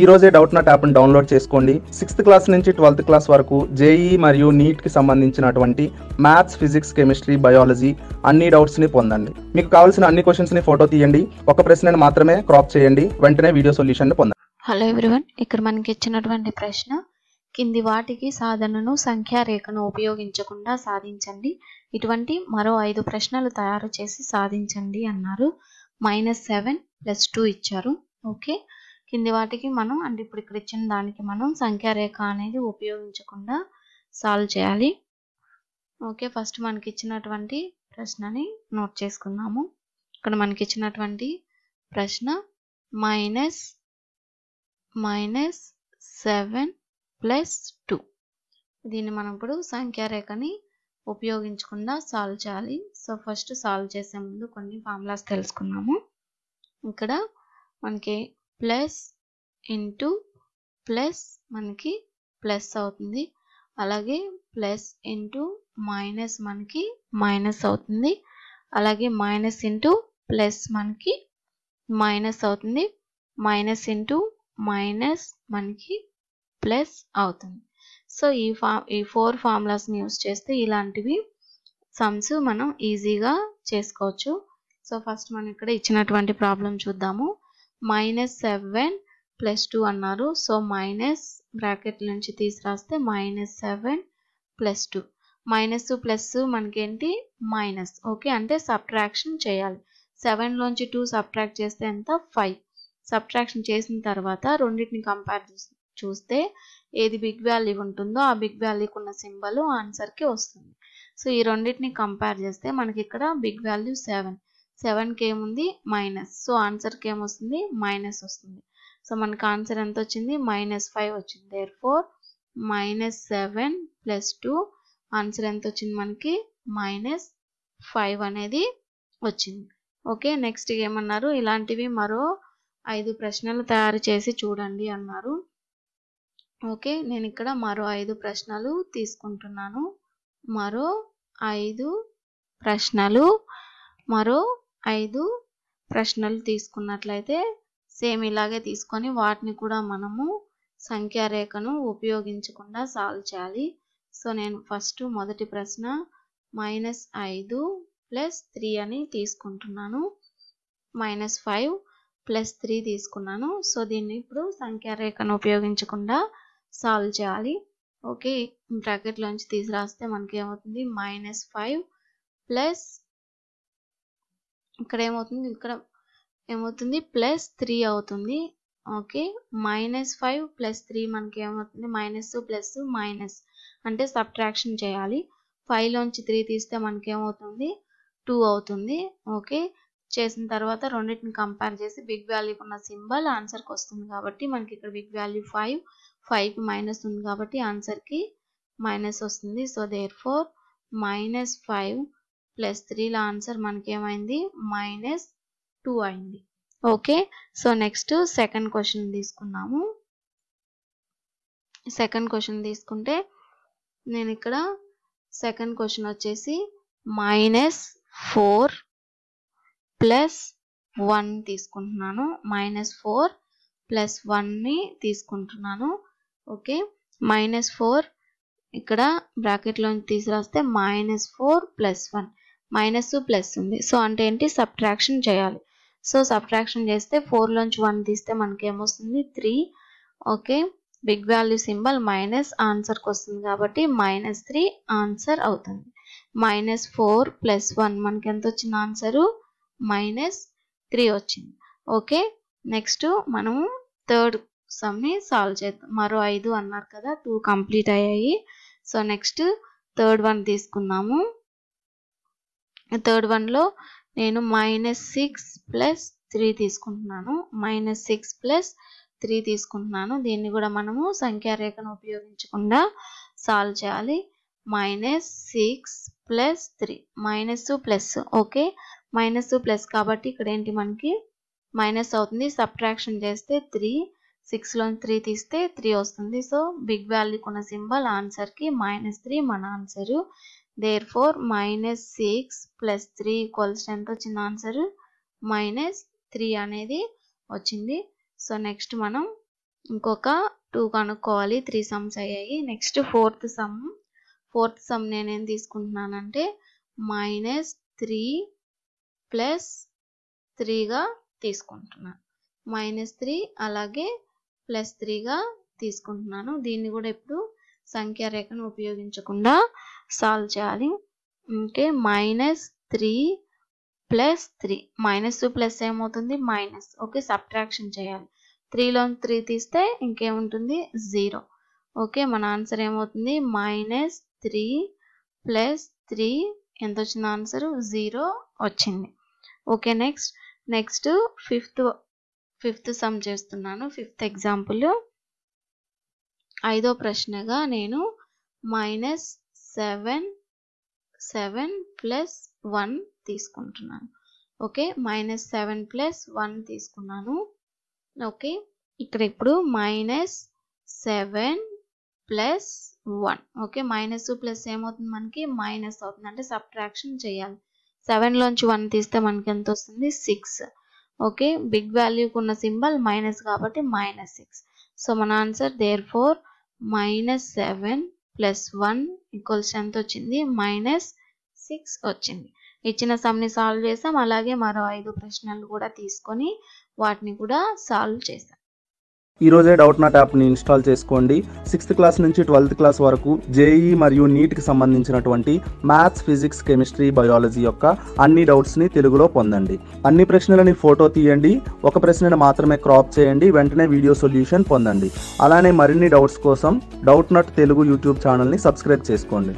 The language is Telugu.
ఈ రోజే డౌట్ నాట్ యాప్ డౌన్లోడ్ చేసుకోండి సిక్స్త్ క్లాస్ నుంచి ట్వెల్త్ క్లాస్ వరకు జేఈ e మరియు నీట్ e కి సంబంధించినటువంటి మ్యాథ్స్ ఫిజిక్స్ కెమిస్ట్రీ బయాలజీ అన్ని డౌట్స్ ని పొందండి మీకు కావాల్సిన అన్ని ని ఫోటో తీయండి ఒక ప్రశ్నను మాత్రమే క్రాప్ చేయండి వెంటనే వీడియో సొల్యూషన్ పొందండి హలో ఎవ్రీవన్ ఇక్కడ మనకి ఇచ్చినటువంటి ప్రశ్న కింది వాటికి సాధనను సంఖ్యా రేఖను ఉపయోగించకుండా సాధించండి ఇటువంటి మరో ఐదు ప్రశ్నలు తయారు చేసి సాధించండి అన్నారు మైనస్ సెవెన్ ప్లస్ టూ ఇచ్చారు ఓకే కింది వాటికి మనం అంటే ఇప్పుడు ఇక్కడ ఇచ్చిన దానికి మనం సంఖ్యారేఖ అనేది ఉపయోగించకుండా సాల్వ్ చేయాలి ఓకే ఫస్ట్ మనకి ఇచ్చినటువంటి ప్రశ్నని నోట్ చేసుకుందాము ఇక్కడ మనకి ఇచ్చినటువంటి ప్రశ్న minus minus seven plus two దీన్ని మనం ఇప్పుడు సంఖ్యారేఖని ఉపయోగించకుండా సాల్వ్ చేయాలి సో ఫస్ట్ సాల్వ్ చేసే ముందు కొన్ని ఫార్ములాస్ తెలుసుకున్నాము ఇక్కడ మనకి ప్లస్ ఇంటూ ప్లస్ మనకి ప్లస్ అవుతుంది అలాగే ప్లస్ ఇంటూ మైనస్ మనకి మైనస్ అవుతుంది అలాగే మైనస్ ఇంటూ ప్లస్ మనకి మైనస్ అవుతుంది మైనస్ ఇంటూ మైనస్ మనకి ప్లస్ అవుతుంది సో ఈ ఫార్ ఈ ఫోర్ ఫార్ములాస్ని యూస్ చేస్తే ఇలాంటివి సమ్స్ మనం ఈజీగా చేసుకోవచ్చు సో ఫస్ట్ మనం ఇక్కడ ఇచ్చినటువంటి ప్రాబ్లం చూద్దాము మైనస్ సెవెన్ ప్లస్ టూ అన్నారు సో మైనస్ బ్రాకెట్ నుంచి తీసి రాస్తే minus seven plus two minus plus మనకేంటి మైనస్ ఓకే అంటే సబ్ట్రాక్షన్ చేయాలి సెవెన్లోంచి టూ సబ్ట్రాక్ట్ చేస్తే ఎంత ఫైవ్ సబ్ట్రాక్షన్ చేసిన తర్వాత రెండింటిని కంపేర్ చూస్తే ఏది బిగ్ వ్యాల్యూ ఉంటుందో ఆ బిగ్ వ్యాల్యూకి ఉన్న సింబల్ ఆన్సర్కి వస్తుంది సో ఈ రెండింటిని కంపేర్ చేస్తే మనకి ఇక్కడ బిగ్ వాల్యూ సెవెన్ సెవెన్కి ఏముంది మైనస్ సో ఆన్సర్కి ఏమొస్తుంది మైనస్ వస్తుంది సో మనకు ఆన్సర్ ఎంత వచ్చింది మైనస్ ఫైవ్ వచ్చింది therefore minus seven plus two answer ఎంత వచ్చింది మనకి మైనస్ ఫైవ్ అనేది వచ్చింది ఓకే నెక్స్ట్ ఏమన్నారు ఇలాంటివి మరో ఐదు ప్రశ్నలు తయారు చేసి చూడండి అన్నారు ఓకే నేను ఇక్కడ మరో ఐదు ప్రశ్నలు తీసుకుంటున్నాను మరో ఐదు ప్రశ్నలు మరో ఐదు ప్రశ్నలు తీసుకున్నట్లయితే సేమ్ ఇలాగే తీసుకొని వాటిని కూడా మనము సంఖ్యారేఖను ఉపయోగించకుండా సాల్వ్ చేయాలి సో నేను ఫస్ట్ మొదటి ప్రశ్న మైనస్ ఐదు ప్లస్ త్రీ అని తీసుకుంటున్నాను మైనస్ ఫైవ్ ప్లస్ త్రీ తీసుకున్నాను సో దీన్ని ఇప్పుడు సంఖ్యారేఖను ఉపయోగించకుండా సాల్వ్ చేయాలి ఓకే బ్రాకెట్లోంచి తీసి రాస్తే మనకేమవుతుంది మైనస్ ఫైవ్ ప్లస్ ఇక్కడ ఏమవుతుంది ఇక్కడ ఏమవుతుంది ప్లస్ త్రీ అవుతుంది okay minus five plus three మనకి ఏమవుతుంది మైనస్ ప్లస్ మైనస్ అంటే సబ్ట్రాక్షన్ చేయాలి ఫైవ్లోంచి త్రీ తీస్తే మనకి ఏమవుతుంది టూ అవుతుంది ఓకే చేసిన తర్వాత రెండింటిని కంపేర్ చేసి బిగ్ వాల్యూకి ఉన్న సింబల్ ఆన్సర్కి వస్తుంది కాబట్టి మనకి ఇక్కడ బిగ్ వాల్యూ ఫైవ్ ఫైవ్కి మైనస్ ఉంది కాబట్టి ఆన్సర్కి మైనస్ వస్తుంది so therefore minus five plus త్రీలో ఆన్సర్ మనకి ఏమైంది మైనస్ టూ అయింది okay so next second question తీసుకున్నాము సెకండ్ క్వశ్చన్ తీసుకుంటే నేను ఇక్కడ సెకండ్ క్వశ్చన్ వచ్చేసి మైనస్ ఫోర్ ప్లస్ వన్ తీసుకుంటున్నాను మైనస్ ఫోర్ ప్లస్ వన్ని తీసుకుంటున్నాను ఓకే మైనస్ ఫోర్ ఇక్కడ బ్రాకెట్లో తీసుకురాస్తే minus four plus one minus plus ఉంది సో అంటే ఏంటి సబ్ట్రాక్షన్ చేయాలి సో సబ్ట్రాక్షన్ చేస్తే ఫోర్లోంచి వన్ తీస్తే మనకి ఏమొస్తుంది three okay big value symbol minus ఆన్సర్కి వస్తుంది కాబట్టి మైనస్ త్రీ ఆన్సర్ అవుతుంది మైనస్ ఫోర్ ప్లస్ వన్ మనకి ఎంత వచ్చింది ఆన్సరు మైనస్ త్రీ వచ్చింది ఓకే నెక్స్ట్ మనము థర్డ్ సమ్ని సాల్వ్ చేద్దాం మరో ఐదు అన్నారు కదా టూ కంప్లీట్ అయ్యాయి సో నెక్స్ట్ థర్డ్ వన్ తీసుకున్నాము థర్డ్ వన్లో నేను మైనస్ సిక్స్ ప్లస్ త్రీ తీసుకుంటున్నాను మైనస్ సిక్స్ ప్లస్ త్రీ తీసుకుంటున్నాను దీన్ని కూడా మనము సంఖ్యారేఖను ఉపయోగించకుండా సాల్వ్ చేయాలి minus six plus three minus plus okay minus plus కాబట్టి ఇక్కడ ఏంటి మనకి మైనస్ అవుతుంది సబ్ట్రాక్షన్ చేస్తే త్రీ సిక్స్లో త్రీ తీస్తే త్రీ వస్తుంది సో బిగ్ వాల్యూకున్న సింబల్ ఆన్సర్కి మైనస్ త్రీ మన answer therefore minus six plus three equals tenth వచ్చింది ఆన్సర్ మైనస్ త్రీ అనేది వచ్చింది సో నెక్స్ట్ మనం ఇంకొక టూ కనుక్కోవాలి త్రీ సమ్స్ అయ్యాయి next fourth sum fourth sum నేనేం తీసుకుంటున్నానంటే మైనస్ త్రీ ప్లస్ త్రీగా తీసుకుంటున్నాను మైనస్ త్రీ అలాగే ప్లస్ త్రీగా తీసుకుంటున్నాను దీన్ని కూడా ఎప్పుడు సంఖ్యా రేఖను ఉపయోగించకుండా సాల్వ్ చేయాలి అంటే minus three plus three minus plus ఏమవుతుంది మైనస్ ఓకే సబ్ట్రాక్షన్ చేయాలి త్రీలో త్రీ తీస్తే ఇంకేముంటుంది జీరో ఓకే మన ఆన్సర్ ఏమవుతుంది మైనస్ త్రీ ప్లస్ త్రీ ఎంత వచ్చింది ఆన్సర్ జీరో వచ్చింది okay next next fifth fifth sum చేస్తున్నాను ఫిఫ్త్ ఎగ్జాంపుల్ ఐదో ప్రశ్నగా నేను minus seven seven plus one తీసుకుంటున్నాను okay minus seven plus one తీసుకున్నాను ఓకే ఇక్కడ ఇప్పుడు minus seven plus one okay minus plus ఏమవుతుంది మనకి మైనస్ అవుతుంది అంటే సబ్ట్రాక్షన్ చేయాలి సెవెన్లోంచి వన్ తీస్తే మనకి ఎంత వస్తుంది సిక్స్ ఓకే బిగ్ వాల్యూకి ఉన్న సింబల్ మైనస్ కాబట్టి మైనస్ సిక్స్ సో మన answer therefore minus seven plus one equals ఎంత వచ్చింది మైనస్ సిక్స్ వచ్చింది ఇచ్చిన సమ్ని సాల్వ్ చేసాం అలాగే మరో ఐదు ప్రశ్నలు కూడా తీసుకొని వాటిని కూడా సాల్వ్ చేసాం ఈరోజే డౌట్ నాట్ యాప్ని ఇన్స్టాల్ చేసుకోండి సిక్స్త్ క్లాస్ నుంచి ట్వెల్త్ క్లాస్ వరకు జేఈ మరియు నీట్కి సంబంధించినటువంటి మ్యాథ్స్ ఫిజిక్స్ కెమిస్ట్రీ బయాలజీ యొక్క అన్ని డౌట్స్ని తెలుగులో పొందండి అన్ని ప్రశ్నలని ఫోటో తీయండి ఒక ప్రశ్నని మాత్రమే క్రాప్ చేయండి వెంటనే వీడియో సొల్యూషన్ పొందండి అలానే మరిన్ని డౌట్స్ కోసం డౌట్ నాట్ తెలుగు యూట్యూబ్ ఛానల్ని సబ్స్క్రైబ్ చేసుకోండి